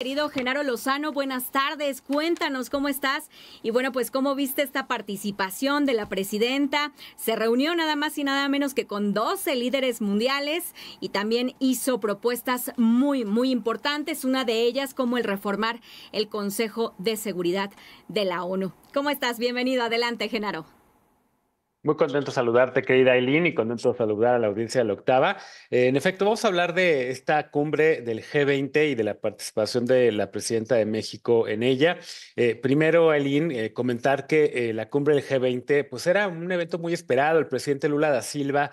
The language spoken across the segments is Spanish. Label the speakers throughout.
Speaker 1: Querido Genaro Lozano, buenas tardes. Cuéntanos cómo estás y bueno, pues cómo viste esta participación de la presidenta. Se reunió nada más y nada menos que con 12 líderes mundiales y también hizo propuestas muy, muy importantes. Una de ellas como el reformar el Consejo de Seguridad de la ONU. ¿Cómo estás? Bienvenido. Adelante, Genaro. Muy contento de saludarte, querida Aileen, y contento de saludar a la audiencia de la octava. Eh, en efecto, vamos a hablar de esta cumbre del G20 y de la participación de la presidenta de México en ella. Eh, primero, Aileen, eh, comentar que la cumbre del G20 pues era un evento muy esperado. El presidente Lula da Silva,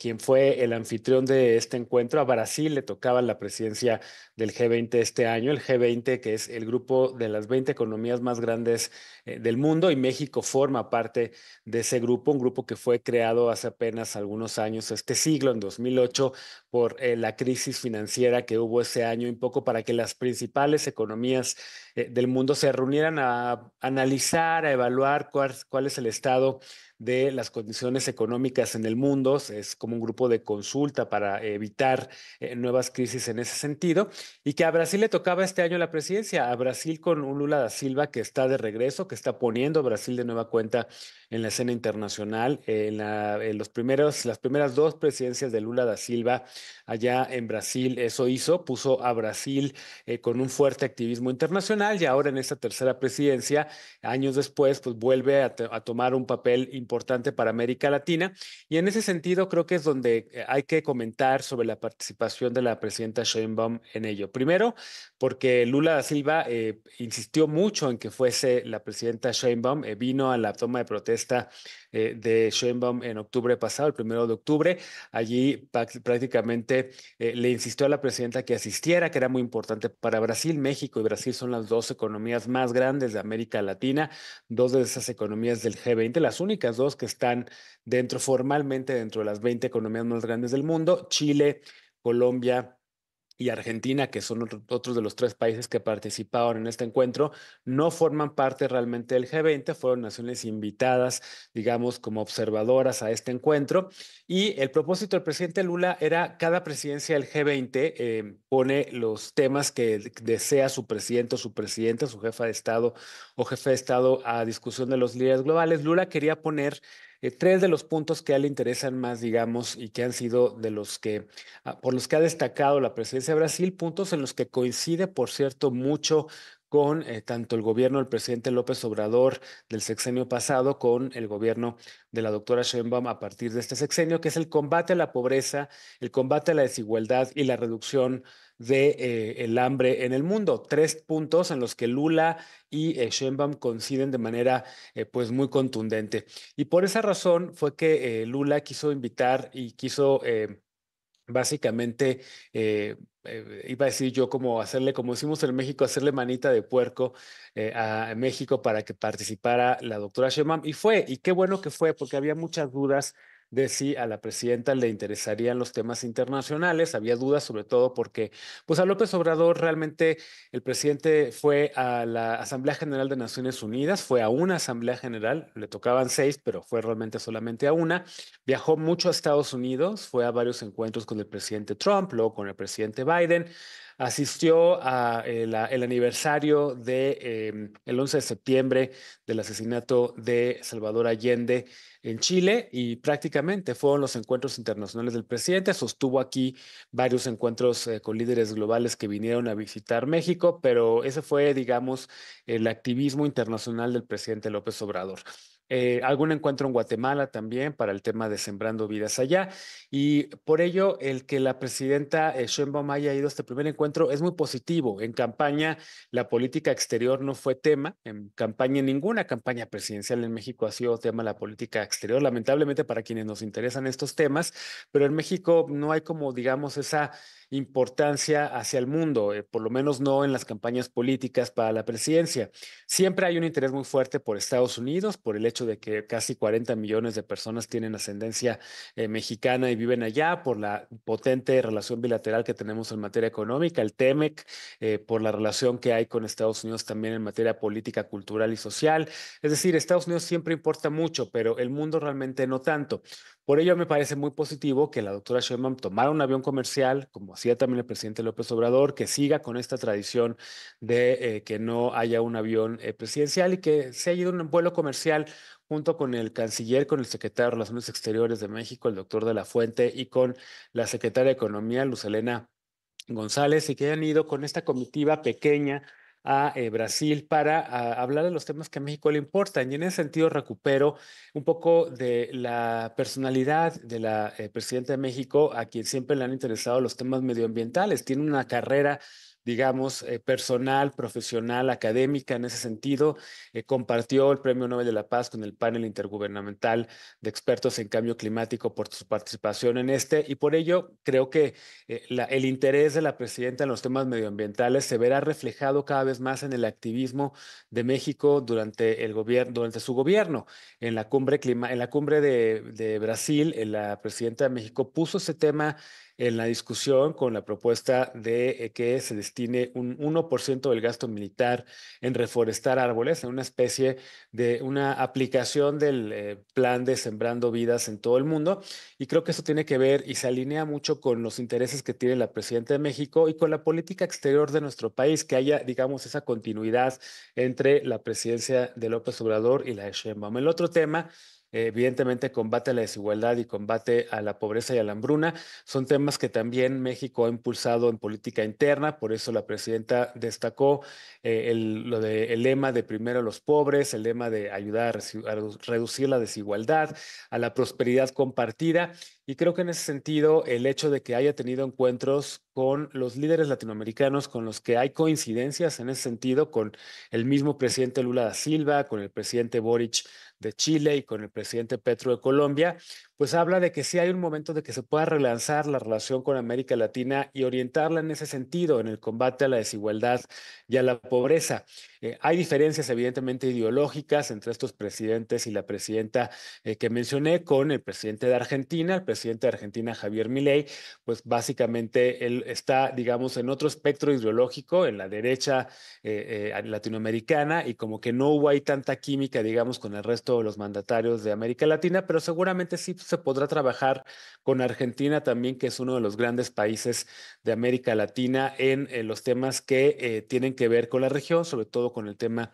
Speaker 1: quien fue el anfitrión de este encuentro, a Brasil le tocaba la presidencia del G20 este año. El G20, que es el grupo de las 20 economías más grandes del mundo, y México forma parte de ese grupo grupo que fue creado hace apenas algunos años, este siglo, en 2008, por eh, la crisis financiera que hubo ese año, un poco para que las principales economías eh, del mundo se reunieran a analizar, a evaluar cuál, cuál, es el estado de las condiciones económicas en el mundo. Es como un grupo de consulta para evitar eh, nuevas crisis en ese sentido. Y que a Brasil le tocaba este año la presidencia, a Brasil con un Lula da Silva que está de regreso, que está poniendo a Brasil de nueva cuenta en la escena internacional. En, los primeros, las primeras dos presidencias de Lula da Silva allá en Brasil, eso hizo, puso a Brasil eh, con un fuerte activismo internacional y ahora en esta tercera presidencia, años después, pues vuelve a, tomar un papel importante para América Latina. Y en ese sentido creo que es donde eh, hay que comentar sobre la participación de la presidenta Sheinbaum en ello. Primero, porque Lula da Silva eh, insistió mucho en que fuese la presidenta Sheinbaum, eh, vino a la toma de protesta de Sheinbaum en octubre pasado, el primero de octubre. Allí prácticamente le insistió a la presidenta que asistiera, que era muy importante para Brasil. México y Brasil son las dos economías más grandes de América Latina, dos de esas economías del G20, las únicas dos que están dentro formalmente dentro de las 20 economías más grandes del mundo, Chile, Colombia y Argentina, que son otros de los tres países que participaron en este encuentro, no forman parte realmente del G20, fueron naciones invitadas, digamos, como observadoras a este encuentro. Y el propósito del presidente Lula era cada presidencia del G20 eh, pone los temas que desea su presidente o su presidenta, su jefa de Estado o jefe de Estado a discusión de los líderes globales. Lula quería poner eh, tres de los puntos que a él le interesan más, digamos, y que han sido de los que, ah, por los que ha destacado la presidencia de Brasil, puntos en los que coincide, por cierto, mucho con eh, tanto el gobierno del presidente López Obrador del sexenio pasado, con el gobierno de la doctora Sheinbaum a partir de este sexenio, que es el combate a la pobreza, el combate a la desigualdad y la reducción de eh, el hambre en el mundo. Tres puntos en los que Lula y eh, coinciden de manera eh, pues muy contundente. Y por esa razón fue que Lula quiso invitar y quiso básicamente eh, iba a decir yo como hacerle, como hicimos en México, hacerle manita de puerco eh, a México para que participara la doctora Shemam. Y fue, y qué bueno que fue, porque había muchas dudas de si a la presidenta le interesarían los temas internacionales. Había dudas, sobre todo porque, pues a López Obrador realmente el presidente fue a la Asamblea General de Naciones Unidas, fue a una Asamblea General, le tocaban seis, pero fue realmente solamente a una. Viajó mucho a Estados Unidos, fue a varios encuentros con el presidente Trump, luego con el presidente Biden asistió al el, aniversario del de, 11 em, de septiembre del asesinato de Salvador Allende en Chile y prácticamente fueron los encuentros internacionales del presidente. Sostuvo aquí varios encuentros eh, con líderes globales que vinieron a visitar México, pero ese fue, digamos, el activismo internacional del presidente López Obrador eh, algún encuentro en Guatemala también para el tema de Sembrando Vidas allá. Y por ello, el que la presidenta eh, Sheinbaum haya ido a este primer encuentro es muy positivo. En campaña, la política exterior no fue tema. En campaña, ninguna campaña presidencial en México ha sido tema la política exterior, lamentablemente para quienes nos interesan estos temas, pero en México no hay como, digamos, esa importancia hacia el mundo, eh, por lo menos no en las campañas políticas para la presidencia. Siempre hay un interés muy fuerte por Estados Unidos, por el hecho de que casi 40 millones de personas tienen ascendencia eh, mexicana y viven allá, por la potente relación bilateral que tenemos en materia económica, el TEMEC, eh, por la relación que hay con Estados Unidos también en materia política, cultural y social. Es decir, Estados Unidos siempre importa mucho, pero el mundo realmente no tanto. Por ello, me parece muy positivo que la doctora Sheinbaum tomara un avión comercial, como hacía también el presidente López Obrador, que siga con esta tradición de eh, que no haya un avión eh, presidencial y que se haya ido un vuelo comercial junto con el canciller, con el secretario de Relaciones Exteriores de México, el doctor de la Fuente, y con la secretaria de Economía, Luz Elena González, y que hayan ido con esta comitiva pequeña a eh, Brasil para ah, hablar de los temas que a México le importan. Y en ese sentido recupero un poco de la personalidad de la eh, presidenta de México, a quien siempre le han interesado los temas medioambientales. Tiene una carrera digamos, eh, personal, profesional, académica en ese sentido. Eh, compartió el Premio Nobel de la Paz con el panel intergubernamental de expertos en cambio climático por su participación en este y por ello creo que eh, el interés de la presidenta en los temas medioambientales se verá reflejado cada vez más en el activismo de México durante, el gobierno, durante su gobierno. En la cumbre, clima, en la cumbre de, de Brasil, la presidenta de México puso ese tema en la discusión con la propuesta de eh, que se destine un 1% del gasto militar en reforestar árboles, en una especie de una aplicación del eh, plan de Sembrando Vidas en todo el mundo. Y creo que eso tiene que ver y se alinea mucho con los intereses que tiene la presidenta de México y con la política exterior de nuestro país, que haya, digamos, esa continuidad entre la presidencia de López Obrador y la de Sheinbaum. El otro tema evidentemente combate a la desigualdad y combate a la pobreza y a la hambruna. Son temas que también México ha impulsado en política interna, por eso la presidenta destacó eh, el, lo de, el lema de primero a los pobres, el lema de ayudar a reducir la desigualdad, a la prosperidad compartida y creo que en ese sentido, el hecho de que haya tenido encuentros con los líderes latinoamericanos, con los que hay coincidencias en ese sentido, con el mismo presidente Lula da Silva, con el presidente Boric de Chile y con el presidente Petro de Colombia, pues habla de que sí hay un momento de que se pueda relanzar la relación con América Latina y orientarla en ese sentido, en el combate a la desigualdad y a la pobreza. Eh, hay diferencias evidentemente ideológicas entre estos presidentes y la presidenta eh, que mencioné con el presidente de Argentina, el presidente de Argentina Javier Milei, pues básicamente él está, digamos, en otro espectro ideológico, en la derecha eh, latinoamericana y como que no hubo ahí tanta química, digamos, con el resto de los mandatarios de América Latina, pero seguramente sí pues, se podrá trabajar con Argentina también, que es uno de los grandes países de América Latina en, eh, los temas que eh, tienen que ver con la región, sobre todo con el tema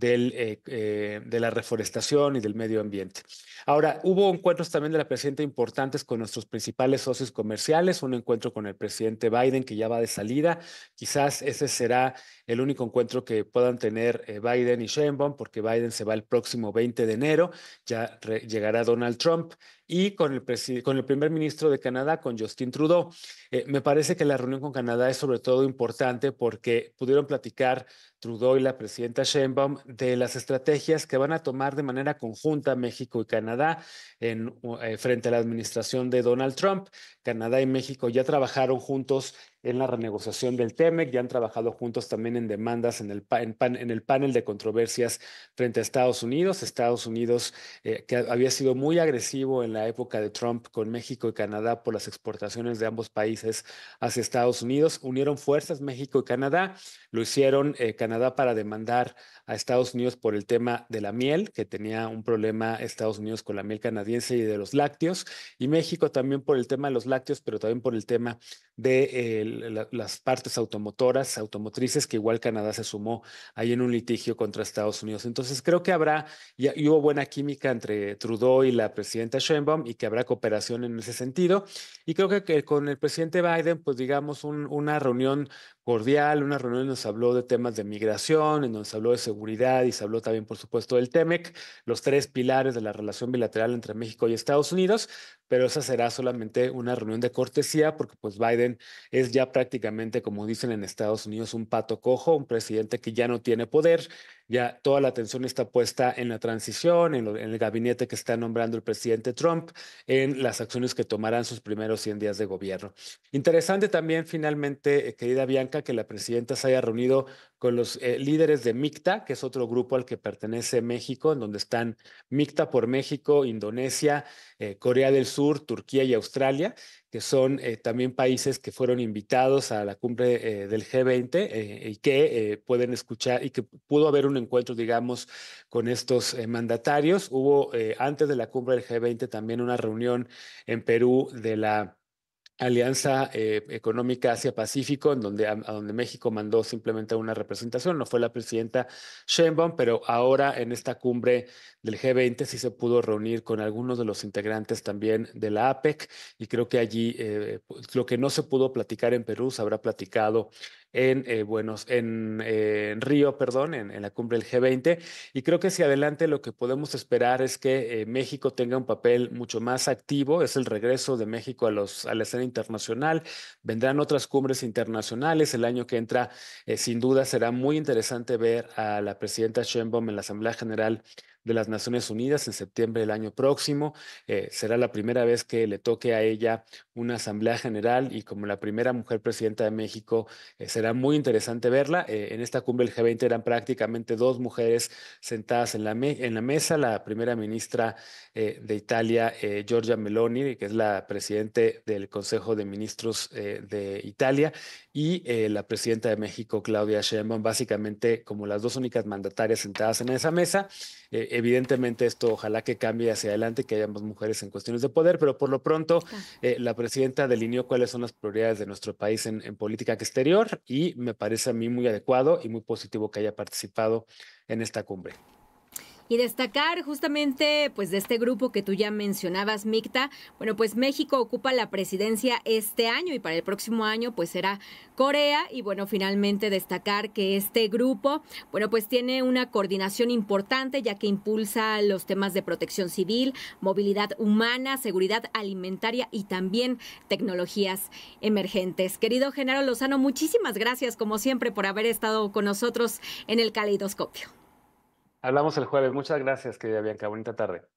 Speaker 1: eh, de la reforestación y del medio ambiente. Ahora, hubo encuentros también de la presidenta importantes con nuestros principales socios comerciales, un encuentro con el presidente Biden que ya va de salida. Quizás ese será el único encuentro que puedan tener Biden y Sheinbaum, porque Biden se va el próximo 20 de enero, ya llegará Donald Trump y con el, con el primer ministro de Canadá, con Justin Trudeau. Eh, me parece que la reunión con Canadá es sobre todo importante porque pudieron platicar Trudeau y la presidenta Sheinbaum de las estrategias que van a tomar de manera conjunta México y Canadá en, eh, frente a la administración de Donald Trump. Canadá y México ya trabajaron juntos en la renegociación del TEMEC, ya han trabajado juntos también en demandas en el, en, el panel de controversias frente a Estados Unidos. Estados Unidos, eh, que había sido muy agresivo en la la época de Trump con México y Canadá por las exportaciones de ambos países hacia Estados Unidos. Unieron fuerzas México y Canadá. Lo hicieron eh, Canadá para demandar a Estados Unidos por el tema de la miel, que tenía un problema Estados Unidos con la miel canadiense y de los lácteos, y México también por el tema de los lácteos, pero también por el tema de eh, las partes automotoras, automotrices, que igual Canadá se sumó ahí en un litigio contra Estados Unidos. Entonces creo que habrá, y, hubo buena química entre Trudeau y la presidenta Schemp y que habrá cooperación en ese sentido. Y creo que, con el presidente Biden, pues digamos, una reunión cordial, una reunión nos habló de temas de migración, en donde se habló de seguridad y se habló también, por supuesto, del TEMEC, los tres pilares de la relación bilateral entre México y Estados Unidos, pero esa será solamente una reunión de cortesía porque pues Biden es ya prácticamente, como dicen en Estados Unidos, un pato cojo, un presidente que ya no tiene poder, ya toda la atención está puesta en la transición, en, el gabinete que está nombrando el presidente Trump, en las acciones que tomarán sus primeros 100 días de gobierno. Interesante también, finalmente, eh, querida Bianca, que la presidenta se haya reunido con los eh, líderes de MICTA, que es otro grupo al que pertenece México, en donde están MICTA por México, Indonesia, eh, Corea del Sur, Turquía y Australia, que son eh, también países que fueron invitados a la cumbre del G20 y que pueden escuchar y que pudo haber un encuentro, digamos, con estos mandatarios. Hubo antes de la cumbre del G20 también una reunión en Perú de la alianza eh, económica Asia-Pacífico, en donde, a, donde México mandó simplemente una representación, no fue la presidenta Sheinbaum, pero ahora en esta cumbre del G20 sí se pudo reunir con algunos de los integrantes también de la APEC y creo que allí eh, pues, lo que no se pudo platicar en Perú se habrá platicado en, eh, Buenos, eh, en, Río, perdón, en, la cumbre del G20. Y creo que hacia adelante lo que podemos esperar es que eh, México tenga un papel mucho más activo. Es el regreso de México a, los, a la escena internacional. Vendrán otras cumbres internacionales. El año que entra, sin duda, será muy interesante ver a la presidenta Sheinbaum en la Asamblea General de las Naciones Unidas en septiembre del año próximo. Eh, será la primera vez que le toque a ella una Asamblea General y como la primera mujer presidenta de México, eh, será muy interesante verla. Eh, en esta cumbre del G20 eran prácticamente dos mujeres sentadas en la, en la mesa, la primera ministra de Italia, Giorgia Meloni, que es la presidente del Consejo de Ministros de Italia, y la presidenta de México, Claudia Sheinbaum, básicamente como las dos únicas mandatarias sentadas en esa mesa. Eh, evidentemente esto ojalá que cambie hacia adelante, que haya más mujeres en cuestiones de poder, pero por lo pronto eh, la presidenta delineó cuáles son las prioridades de nuestro país en política exterior y me parece a mí muy adecuado y muy positivo que haya participado en esta cumbre. Y destacar justamente pues de este grupo que tú ya mencionabas, Micta, bueno, pues México ocupa la presidencia este año y para el próximo año pues será Corea y bueno, finalmente destacar que este grupo, bueno, pues tiene una coordinación importante ya que impulsa los temas de protección civil, movilidad humana, seguridad alimentaria y también tecnologías emergentes. Querido Genaro Lozano, muchísimas gracias como siempre por haber estado con nosotros en el caleidoscopio. Hablamos el jueves. Muchas gracias, querida Bianca. Bonita tarde.